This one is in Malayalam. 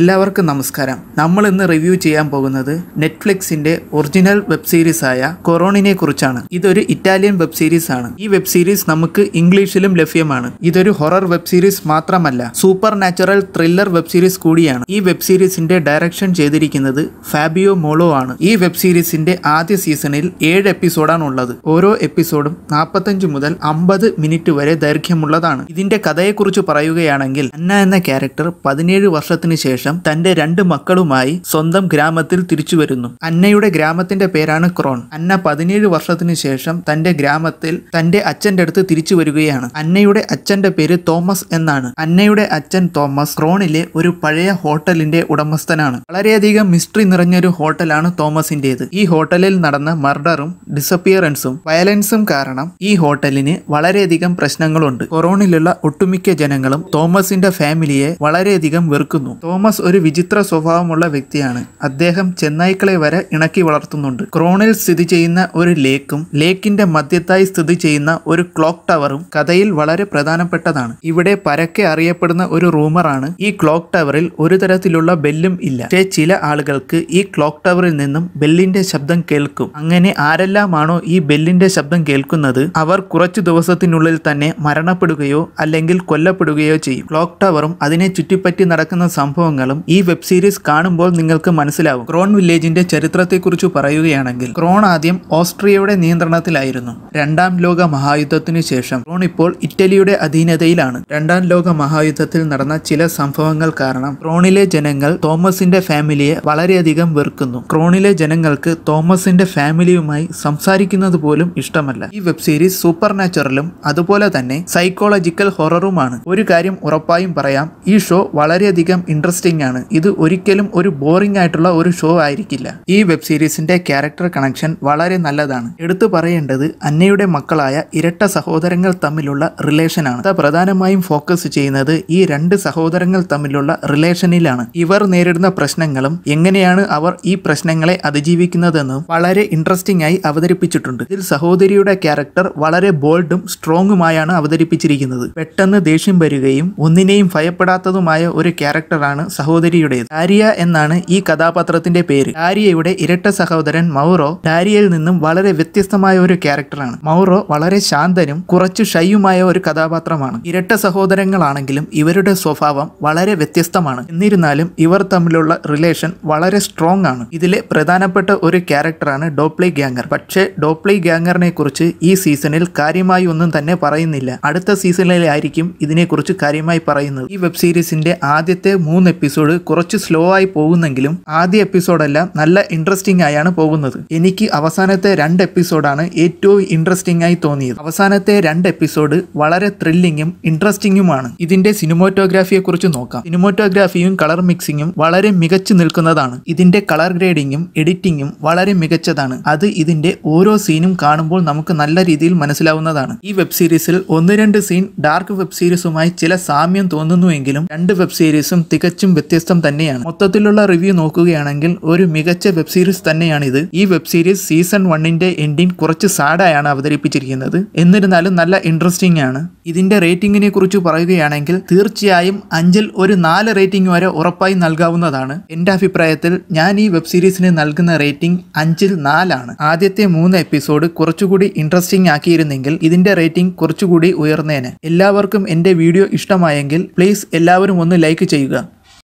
എല്ലാവർക്കും നമസ്കാരം നമ്മൾ ഇന്ന് റിവ്യൂ ചെയ്യാൻ പോകുന്നത് നെറ്റ്ഫ്ലിക്സിന്റെ ഒറിജിനൽ വെബ് സീരീസ് ആയ കൊറോണിനെ കുറിച്ചാണ് ഇതൊരു ഇറ്റാലിയൻ വെബ് സീരീസ് ആണ് ഈ വെബ് സീരീസ് നമുക്ക് ഇംഗ്ലീഷിലും ലഭ്യമാണ് ഇതൊരു ഹൊറർ വെബ് സീരീസ് മാത്രമല്ല supernatural thriller web series കൂടിയാണ് ഈ വെബ് സീരീസിന്റെ ഡയറക്ഷൻ ചെയ്തിരിക്കുന്നത് ഫാബിയോ മോളോ ആണ് ഈ വെബ് സീരീസിന്റെ ആദ്യ സീസണിൽ ഏഴ് എപ്പിസോഡാണ് ഉള്ളത് ഓരോ എപ്പിസോഡും നാൽപ്പത്തഞ്ച് മുതൽ അമ്പത് മിനിറ്റ് വരെ ദൈർഘ്യമുള്ളതാണ് ഇതിന്റെ കഥയെക്കുറിച്ച് പറയുകയാണെങ്കിൽ അന്ന എന്ന ക്യാരക്ടർ പതിനേഴ് വർഷത്തിന് ശേഷം ശേഷം തന്റെ രണ്ട് മക്കളുമായി സ്വന്തം ഗ്രാമത്തിൽ തിരിച്ചു വരുന്നു അന്നയുടെ ഗ്രാമത്തിന്റെ പേരാണ് ക്രോൺ അന്ന പതിനേഴ് വർഷത്തിനു ശേഷം തന്റെ ഗ്രാമത്തിൽ തന്റെ അച്ഛന്റെ അടുത്ത് തിരിച്ചു വരികയാണ് അന്നയുടെ അച്ഛന്റെ പേര് തോമസ് എന്നാണ് അന്നയുടെ അച്ഛൻ തോമസ് ക്രോണിലെ ഒരു പഴയ ഹോട്ടലിന്റെ ഉടമസ്ഥനാണ് വളരെയധികം മിസ്റ്ററി നിറഞ്ഞൊരു ഹോട്ടലാണ് തോമസിന്റേത് ഈ ഹോട്ടലിൽ നടന്ന മർഡറും ഡിസപ്പിയറൻസും വയലൻസും കാരണം ഈ ഹോട്ടലിന് വളരെയധികം പ്രശ്നങ്ങളുണ്ട് കൊറോണിലുള്ള ഒട്ടുമിക്ക ജനങ്ങളും തോമസിന്റെ ഫാമിലിയെ വളരെയധികം വെറുക്കുന്നു തോമസ് ഒരു വിചിത്ര സ്വഭാവമുള്ള വ്യക്തിയാണ് അദ്ദേഹം ചെന്നൈക്കളെ വരെ ഇണക്കി വളർത്തുന്നുണ്ട് ക്രോണിൽ സ്ഥിതി ചെയ്യുന്ന ഒരു ലേക്കും ലേക്കിന്റെ മധ്യത്തായി സ്ഥിതി ചെയ്യുന്ന ഒരു ക്ലോക്ക് ടവറും കഥയിൽ വളരെ പ്രധാനപ്പെട്ടതാണ് ഇവിടെ പരക്കെ അറിയപ്പെടുന്ന ഒരു റൂമറാണ് ഈ ക്ലോക്ക് ടവറിൽ ഒരു തരത്തിലുള്ള ബെല്ലും ഇല്ല പക്ഷേ ചില ആളുകൾക്ക് ഈ ക്ലോക്ക് ടവറിൽ നിന്നും ബെല്ലിന്റെ ശബ്ദം കേൾക്കും അങ്ങനെ ആരെല്ലാമാണോ ഈ ബെല്ലിന്റെ ശബ്ദം കേൾക്കുന്നത് അവർ കുറച്ചു ദിവസത്തിനുള്ളിൽ തന്നെ മരണപ്പെടുകയോ അല്ലെങ്കിൽ കൊല്ലപ്പെടുകയോ ചെയ്യും ക്ലോക്ക് ടവറും അതിനെ ചുറ്റിപ്പറ്റി നടക്കുന്ന സംഭവങ്ങൾ ഭാഗങ്ങളും ഈ വെബ് സീരീസ് കാണുമ്പോൾ നിങ്ങൾക്ക് മനസ്സിലാവും ക്രോൺ വില്ലേജിന്റെ ചരിത്രത്തെക്കുറിച്ച് പറയുകയാണെങ്കിൽ ക്രോൺ ആദ്യം ഓസ്ട്രിയയുടെ നിയന്ത്രണത്തിലായിരുന്നു രണ്ടാം ലോക മഹായുദ്ധത്തിനു ശേഷം ക്രോൺ ഇപ്പോൾ ഇറ്റലിയുടെ അധീനതയിലാണ് രണ്ടാം ലോക മഹായുദ്ധത്തിൽ നടന്ന ചില സംഭവങ്ങൾ കാരണം ക്രോണിലെ ജനങ്ങൾ തോമസിന്റെ ഫാമിലിയെ വളരെയധികം വെറുക്കുന്നു ക്രോണിലെ ജനങ്ങൾക്ക് തോമസിന്റെ ഫാമിലിയുമായി സംസാരിക്കുന്നത് പോലും ഇഷ്ടമല്ല ഈ വെബ് സീരീസ് സൂപ്പർ നാച്ചുറലും അതുപോലെ തന്നെ സൈക്കോളജിക്കൽ ഹൊററുമാണ് ഒരു കാര്യം ഉറപ്പായും പറയാം ഈ ഷോ വളരെയധികം ഇൻട്രസ്റ്റിംഗ് ഇൻട്രസ്റ്റിംഗ് ആണ് ഇത് ഒരിക്കലും ഒരു ബോറിംഗ് ആയിട്ടുള്ള ഒരു ഷോ ആയിരിക്കില്ല ഈ വെബ് സീരീസിന്റെ ക്യാരക്ടർ കണക്ഷൻ വളരെ നല്ലതാണ് എടുത്തു പറയേണ്ടത് അന്നയുടെ മക്കളായ ഇരട്ട സഹോദരങ്ങൾ തമ്മിലുള്ള റിലേഷൻ ആണ് പ്രധാനമായും ഫോക്കസ് ചെയ്യുന്നത് ഈ രണ്ട് സഹോദരങ്ങൾ തമ്മിലുള്ള റിലേഷനിലാണ് ഇവർ നേരിടുന്ന പ്രശ്നങ്ങളും എങ്ങനെയാണ് അവർ ഈ പ്രശ്നങ്ങളെ അതിജീവിക്കുന്നതെന്നും വളരെ ഇൻട്രസ്റ്റിംഗ് ആയി അവതരിപ്പിച്ചിട്ടുണ്ട് ഇതിൽ സഹോദരിയുടെ ക്യാരക്ടർ വളരെ ബോൾഡും സ്ട്രോങ്ങുമായാണ് അവതരിപ്പിച്ചിരിക്കുന്നത് പെട്ടെന്ന് ദേഷ്യം വരികയും ഒന്നിനെയും ഭയപ്പെടാത്തതുമായ ഒരു ക്യാരക്ടറാണ് സഹോദരിയുടേത് ഡാരിയ എന്നാണ് ഈ കഥാപാത്രത്തിന്റെ പേര് ഡാരിയയുടെ ഇരട്ട സഹോദരൻ മൗറോ ഡാരിയയിൽ നിന്നും വളരെ വ്യത്യസ്തമായ ഒരു ക്യാരക്ടറാണ് മൗറോ വളരെ ശാന്തനും കുറച്ചു ഷയ്യുമായ ഒരു കഥാപാത്രമാണ് ഇരട്ട സഹോദരങ്ങളാണെങ്കിലും ഇവരുടെ സ്വഭാവം വളരെ വ്യത്യസ്തമാണ് എന്നിരുന്നാലും ഇവർ തമ്മിലുള്ള റിലേഷൻ വളരെ സ്ട്രോങ് ആണ് ഇതിലെ പ്രധാനപ്പെട്ട ഒരു ക്യാരക്ടറാണ് ഡോപ്ലി ഗാംഗർ പക്ഷേ ഡോപ്ലി ഗാംഗറിനെ കുറിച്ച് ഈ സീസണിൽ കാര്യമായി ഒന്നും തന്നെ പറയുന്നില്ല അടുത്ത സീസണിലായിരിക്കും ഇതിനെക്കുറിച്ച് കാര്യമായി പറയുന്നത് ഈ വെബ് സീരീസിന്റെ ആദ്യത്തെ മൂന്ന് എപ്പിസോഡ് എപ്പിസോഡ് കുറച്ച് സ്ലോ ആയി പോകുന്നെങ്കിലും ആദ്യ എപ്പിസോഡെല്ലാം നല്ല ഇൻട്രസ്റ്റിംഗ് ആയാണ് പോകുന്നത് എനിക്ക് അവസാനത്തെ രണ്ട് എപ്പിസോഡാണ് ഏറ്റവും ഇൻട്രസ്റ്റിംഗ് ആയി തോന്നിയത് അവസാനത്തെ രണ്ട് എപ്പിസോഡ് വളരെ ത്രില്ലിങ്ങും ഇൻട്രസ്റ്റിംഗുമാണ് ഇതിന്റെ സിനിമോറ്റോഗ്രാഫിയെ കുറിച്ച് നോക്കാം സിനിമോറ്റോഗ്രാഫിയും കളർ മിക്സിങ്ങും വളരെ മികച്ചു നിൽക്കുന്നതാണ് ഇതിന്റെ കളർ ഗ്രേഡിങ്ങും എഡിറ്റിങ്ങും വളരെ മികച്ചതാണ് അത് ഇതിന്റെ ഓരോ സീനും കാണുമ്പോൾ നമുക്ക് നല്ല രീതിയിൽ മനസ്സിലാവുന്നതാണ് ഈ വെബ് സീരീസിൽ ഒന്ന് രണ്ട് സീൻ ഡാർക്ക് വെബ് സീരീസുമായി ചില സാമ്യം തോന്നുന്നുവെങ്കിലും രണ്ട് വെബ് സീരീസും തികച്ചും വ്യത്യസ്തം തന്നെയാണ് മൊത്തത്തിലുള്ള റിവ്യൂ നോക്കുകയാണെങ്കിൽ ഒരു മികച്ച വെബ് സീരീസ് തന്നെയാണ് ഇത് ഈ വെബ് സീരീസ് സീസൺ വണ്ണിന്റെ എൻഡിങ് കുറച്ച് സാഡായാണ് അവതരിപ്പിച്ചിരിക്കുന്നത് എന്നിരുന്നാലും നല്ല ഇൻട്രസ്റ്റിംഗ് ആണ് ഇതിന്റെ റേറ്റിംഗിനെ കുറിച്ച് പറയുകയാണെങ്കിൽ തീർച്ചയായും അഞ്ചിൽ ഒരു നാല് റേറ്റിംഗ് വരെ ഉറപ്പായി നൽകാവുന്നതാണ് എൻ്റെ അഭിപ്രായത്തിൽ ഞാൻ ഈ വെബ് സീരീസിന് നൽകുന്ന റേറ്റിംഗ് അഞ്ചിൽ നാലാണ് ആദ്യത്തെ മൂന്ന് എപ്പിസോഡ് കുറച്ചുകൂടി ഇൻട്രസ്റ്റിംഗ് ആക്കിയിരുന്നെങ്കിൽ ഇതിന്റെ റേറ്റിംഗ് കുറച്ചുകൂടി ഉയർന്നേനെ എല്ലാവർക്കും എൻ്റെ വീഡിയോ ഇഷ്ടമായെങ്കിൽ പ്ലീസ് എല്ലാവരും ഒന്ന് ലൈക്ക് ചെയ്യുക